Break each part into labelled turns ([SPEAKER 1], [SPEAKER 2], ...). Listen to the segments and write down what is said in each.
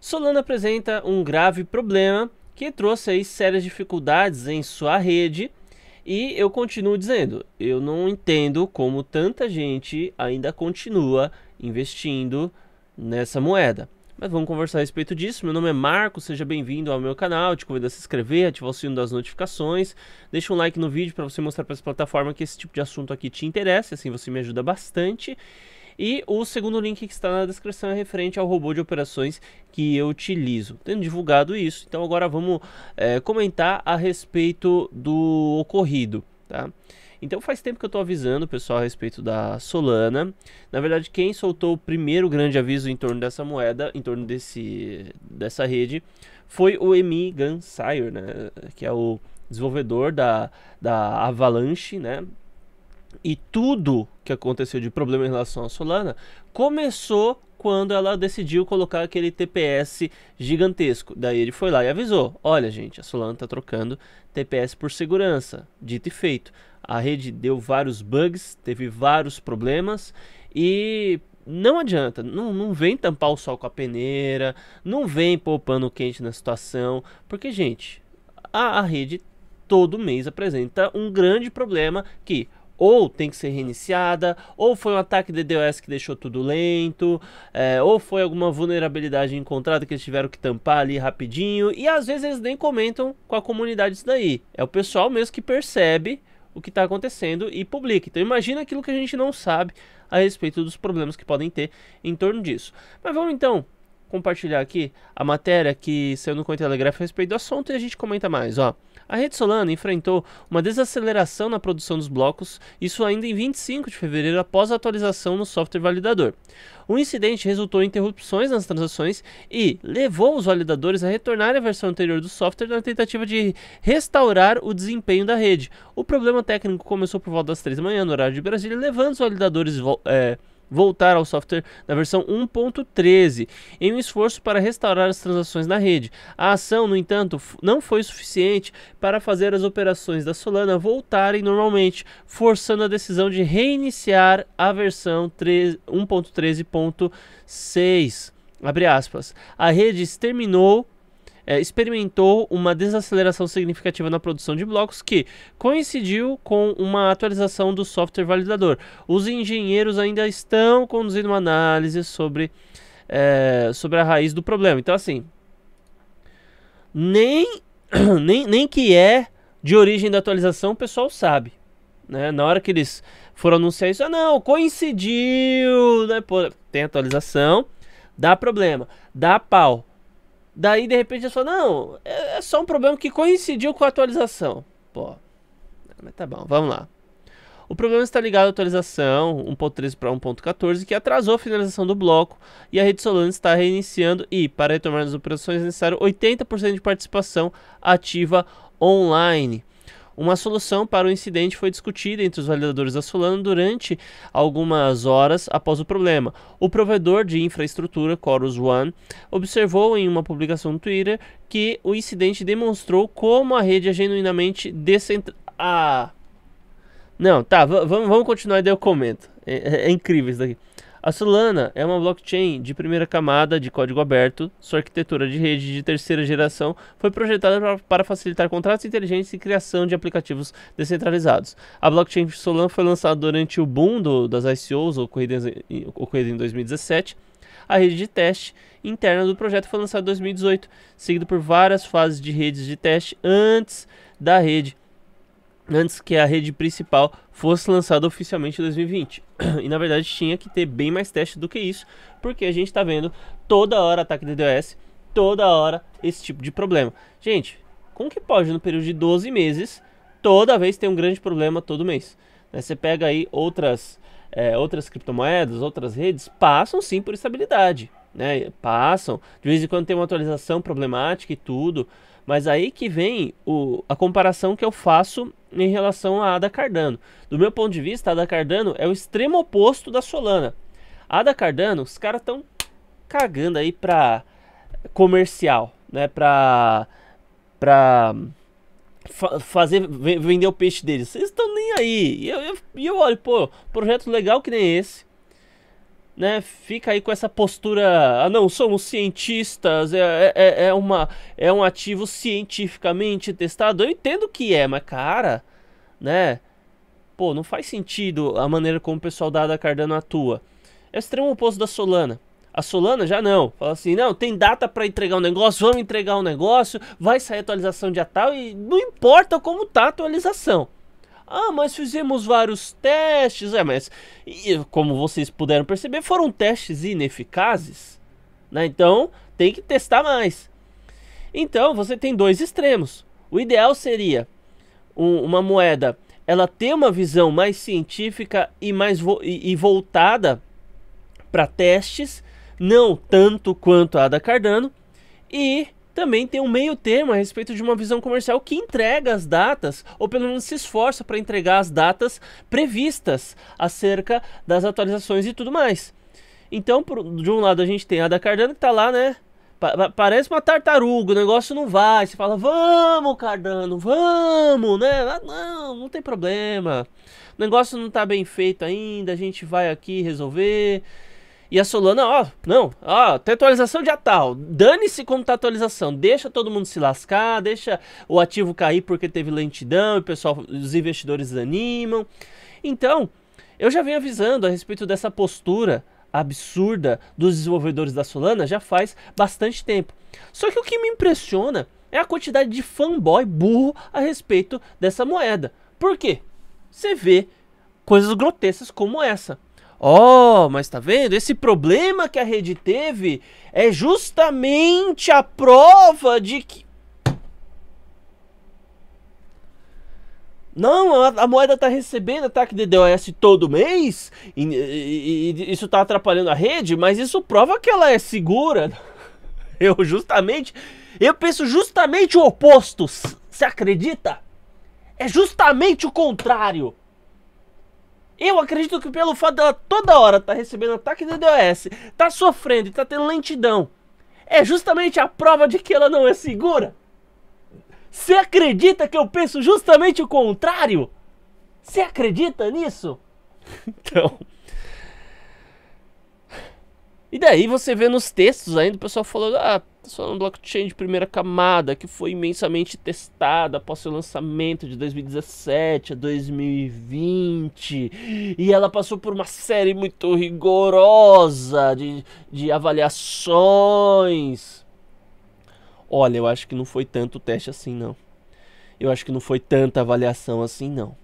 [SPEAKER 1] Solana apresenta um grave problema que trouxe aí sérias dificuldades em sua rede. E eu continuo dizendo, eu não entendo como tanta gente ainda continua investindo nessa moeda. Mas vamos conversar a respeito disso. Meu nome é Marco, seja bem-vindo ao meu canal. Te convido a se inscrever, ativar o sino das notificações. Deixa um like no vídeo para você mostrar para essa plataforma que esse tipo de assunto aqui te interessa, assim você me ajuda bastante. E o segundo link que está na descrição é referente ao robô de operações que eu utilizo. Tendo divulgado isso, então agora vamos é, comentar a respeito do ocorrido. Tá? Então faz tempo que eu estou avisando o pessoal a respeito da Solana. Na verdade, quem soltou o primeiro grande aviso em torno dessa moeda, em torno desse, dessa rede, foi o Emi Gansire, né? que é o desenvolvedor da, da Avalanche, né? E tudo que aconteceu de problema em relação à Solana começou quando ela decidiu colocar aquele TPS gigantesco. Daí ele foi lá e avisou: "Olha, gente, a Solana está trocando TPS por segurança". Dito e feito. A rede deu vários bugs, teve vários problemas e não adianta, não, não vem tampar o sol com a peneira, não vem poupando quente na situação, porque, gente, a, a rede todo mês apresenta um grande problema que ou tem que ser reiniciada, ou foi um ataque de DDoS que deixou tudo lento, é, ou foi alguma vulnerabilidade encontrada que eles tiveram que tampar ali rapidinho, e às vezes eles nem comentam com a comunidade isso daí. É o pessoal mesmo que percebe o que está acontecendo e publica. Então imagina aquilo que a gente não sabe a respeito dos problemas que podem ter em torno disso. Mas vamos então compartilhar aqui a matéria que saiu no Cointelegraph a respeito do assunto e a gente comenta mais, ó. A rede Solana enfrentou uma desaceleração na produção dos blocos, isso ainda em 25 de fevereiro após a atualização no software validador. O incidente resultou em interrupções nas transações e levou os validadores a retornar à versão anterior do software na tentativa de restaurar o desempenho da rede. O problema técnico começou por volta das 3 da manhã no horário de Brasília, levando os validadores é, voltar ao software da versão 1.13 em um esforço para restaurar as transações na rede. A ação, no entanto, não foi suficiente para fazer as operações da Solana voltarem normalmente, forçando a decisão de reiniciar a versão 1.13.6. Abre aspas. A rede exterminou é, experimentou uma desaceleração significativa na produção de blocos que coincidiu com uma atualização do software validador. Os engenheiros ainda estão conduzindo uma análise sobre, é, sobre a raiz do problema. Então, assim, nem, nem, nem que é de origem da atualização, o pessoal sabe. Né? Na hora que eles foram anunciar isso, ah, não, coincidiu, né? Pô, tem atualização, dá problema, dá pau. Daí de repente eu falo, não, é, é só um problema que coincidiu com a atualização. Pô, mas tá bom, vamos lá. O problema está ligado à atualização 1.13 para 1.14, que atrasou a finalização do bloco, e a rede Solana está reiniciando e, para retomar as operações, é necessário 80% de participação ativa online. Uma solução para o incidente foi discutida entre os validadores da Solana durante algumas horas após o problema. O provedor de infraestrutura, Chorus One, observou em uma publicação no Twitter que o incidente demonstrou como a rede é genuinamente descentralizada. Ah. Não, tá, vamos continuar e daí eu comento. É, é, é incrível isso daqui. A Solana é uma blockchain de primeira camada de código aberto. Sua arquitetura de rede de terceira geração foi projetada para facilitar contratos inteligentes e criação de aplicativos descentralizados. A blockchain Solana foi lançada durante o boom do, das ICOs ocorrido em, ocorrida em 2017. A rede de teste interna do projeto foi lançada em 2018, seguido por várias fases de redes de teste antes da rede antes que a rede principal fosse lançada oficialmente em 2020. E na verdade tinha que ter bem mais teste do que isso, porque a gente está vendo toda hora ataque DDoS, toda hora esse tipo de problema. Gente, como que pode no período de 12 meses toda vez ter um grande problema todo mês? Né, você pega aí outras, é, outras criptomoedas, outras redes, passam sim por estabilidade. Né? Passam, de vez em quando tem uma atualização problemática e tudo, mas aí que vem o, a comparação que eu faço em relação à Ada Cardano. Do meu ponto de vista, a Ada Cardano é o extremo oposto da Solana. A Ada Cardano, os caras estão cagando aí pra comercial, né? Pra, pra fa fazer, vender o peixe deles. Vocês estão nem aí. E eu, eu, eu olho, pô, projeto legal que nem esse né, fica aí com essa postura, ah não, somos cientistas, é, é, é, é, uma, é um ativo cientificamente testado, eu entendo que é, mas cara, né, pô, não faz sentido a maneira como o pessoal da Cardano atua. É o extremo oposto da Solana. A Solana já não. Fala assim, não, tem data para entregar um negócio, vamos entregar um negócio, vai sair atualização de tal e não importa como tá a atualização. Ah, mas fizemos vários testes. É, mas e, como vocês puderam perceber, foram testes ineficazes. Né? Então tem que testar mais. Então você tem dois extremos. O ideal seria um, uma moeda ela ter uma visão mais científica e mais vo e, e voltada para testes, não tanto quanto a da Cardano, e também tem um meio termo a respeito de uma visão comercial que entrega as datas, ou pelo menos se esforça para entregar as datas previstas acerca das atualizações e tudo mais. Então, por, de um lado a gente tem a da Cardano que está lá, né? Pa parece uma tartaruga, o negócio não vai. Você fala, vamos, Cardano, vamos, né? Ah, não, não tem problema. O negócio não está bem feito ainda, a gente vai aqui resolver. E a Solana, ó, não, ó, tem atualização de tal. Dane-se como tá a atualização. Deixa todo mundo se lascar, deixa o ativo cair porque teve lentidão, e pessoal, os investidores animam. Então, eu já venho avisando a respeito dessa postura absurda dos desenvolvedores da Solana já faz bastante tempo. Só que o que me impressiona é a quantidade de fanboy burro a respeito dessa moeda. Por quê? Você vê coisas grotescas como essa. Ó, oh, mas tá vendo? Esse problema que a rede teve é justamente a prova de que. Não, a, a moeda tá recebendo ataque de DOS todo mês e, e, e isso tá atrapalhando a rede, mas isso prova que ela é segura. Eu justamente. Eu penso justamente o oposto. Você acredita? É justamente o contrário. Eu acredito que pelo fato dela toda hora tá recebendo ataque de DOS, tá sofrendo e tá tendo lentidão, é justamente a prova de que ela não é segura. Você acredita que eu penso justamente o contrário? Você acredita nisso? então. E daí você vê nos textos ainda o pessoal falando, ah, só um blockchain de primeira camada que foi imensamente testada após seu lançamento de 2017 a 2020 e ela passou por uma série muito rigorosa de, de avaliações. Olha, eu acho que não foi tanto teste assim, não. Eu acho que não foi tanta avaliação assim, não.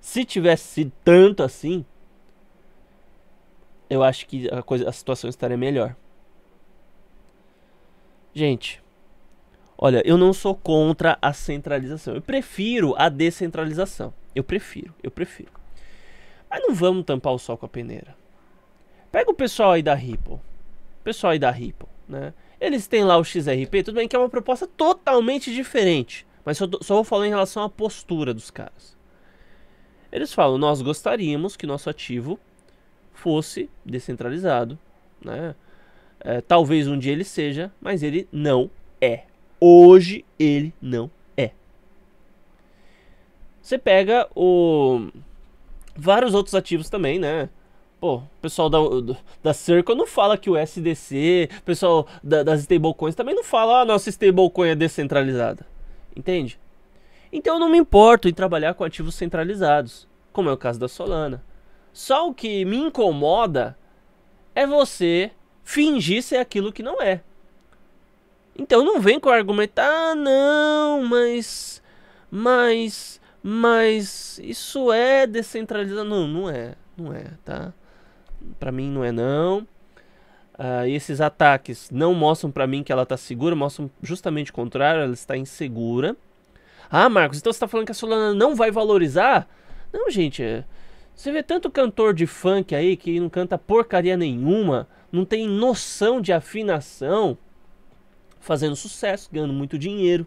[SPEAKER 1] Se tivesse sido tanto assim, eu acho que a, coisa, a situação estaria melhor. Gente, olha, eu não sou contra a centralização. Eu prefiro a descentralização. Eu prefiro, eu prefiro. Mas não vamos tampar o sol com a peneira. Pega o pessoal aí da Ripple. O pessoal aí da Ripple, né? Eles têm lá o XRP, tudo bem que é uma proposta totalmente diferente. Mas só, só vou falar em relação à postura dos caras. Eles falam, nós gostaríamos que nosso ativo fosse descentralizado, né? É, talvez um dia ele seja, mas ele não é. Hoje ele não é. Você pega o vários outros ativos também, né? Pô, o pessoal da, da Circle não fala que o SDC, o pessoal da, das stablecoins também não fala, ah, nossa stablecoin é descentralizada. Entende? Então eu não me importo em trabalhar com ativos centralizados, como é o caso da Solana. Só o que me incomoda é você fingir ser aquilo que não é. Então não vem com argumentar, ah, não, mas mas mas isso é descentralizado. Não, não é, não é, tá? Para mim não é não. Uh, e esses ataques não mostram para mim que ela tá segura, mostram justamente o contrário, ela está insegura. Ah, Marcos, então você tá falando que a Solana não vai valorizar? Não, gente, é você vê tanto cantor de funk aí que não canta porcaria nenhuma, não tem noção de afinação, fazendo sucesso, ganhando muito dinheiro.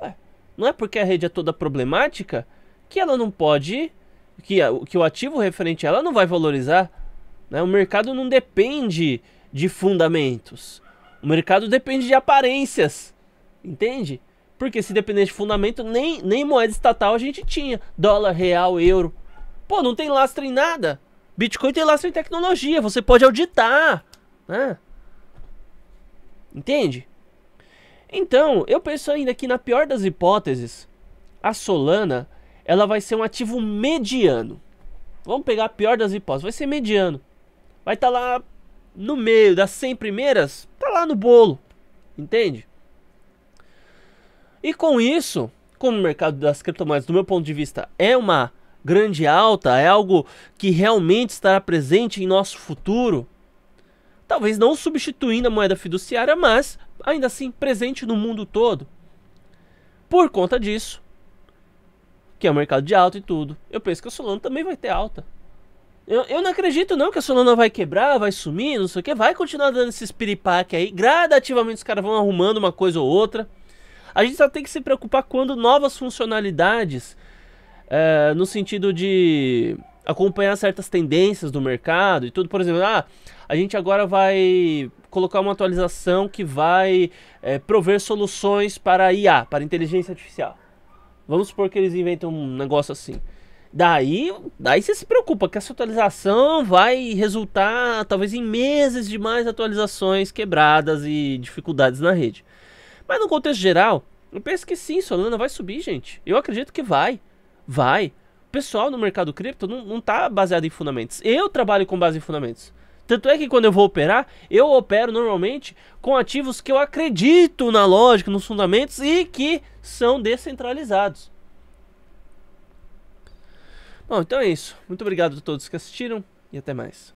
[SPEAKER 1] Ué, não é porque a rede é toda problemática que ela não pode, que, que o ativo referente a ela não vai valorizar. Né? O mercado não depende de fundamentos. O mercado depende de aparências. Entende? Porque se dependesse de fundamento, nem, nem moeda estatal a gente tinha. Dólar, real, euro. Pô, não tem lastro em nada. Bitcoin tem lastro em tecnologia, você pode auditar, né? Entende? Então, eu penso ainda que na pior das hipóteses, a Solana, ela vai ser um ativo mediano. Vamos pegar a pior das hipóteses, vai ser mediano. Vai estar tá lá no meio das 100 primeiras, tá lá no bolo. Entende? E com isso, como o mercado das criptomoedas, do meu ponto de vista, é uma grande alta, é algo que realmente estará presente em nosso futuro. Talvez não substituindo a moeda fiduciária, mas ainda assim presente no mundo todo. Por conta disso, que é o mercado de alta e tudo, eu penso que a Solana também vai ter alta. Eu, eu não acredito não que a Solana vai quebrar, vai sumir, não sei o que, vai continuar dando esses piripaque aí. Gradativamente os caras vão arrumando uma coisa ou outra. A gente só tem que se preocupar quando novas funcionalidades é, no sentido de acompanhar certas tendências do mercado e tudo. Por exemplo, ah, a gente agora vai colocar uma atualização que vai é, prover soluções para IA, para inteligência artificial. Vamos supor que eles inventam um negócio assim. Daí, daí você se preocupa que essa atualização vai resultar talvez em meses de mais atualizações quebradas e dificuldades na rede. Mas no contexto geral, eu penso que sim, Solana vai subir, gente. Eu acredito que vai. Vai. O pessoal no mercado cripto não, não tá baseado em fundamentos. Eu trabalho com base em fundamentos. Tanto é que quando eu vou operar, eu opero normalmente com ativos que eu acredito na lógica, nos fundamentos e que são descentralizados. Bom, então é isso. Muito obrigado a todos que assistiram e até mais.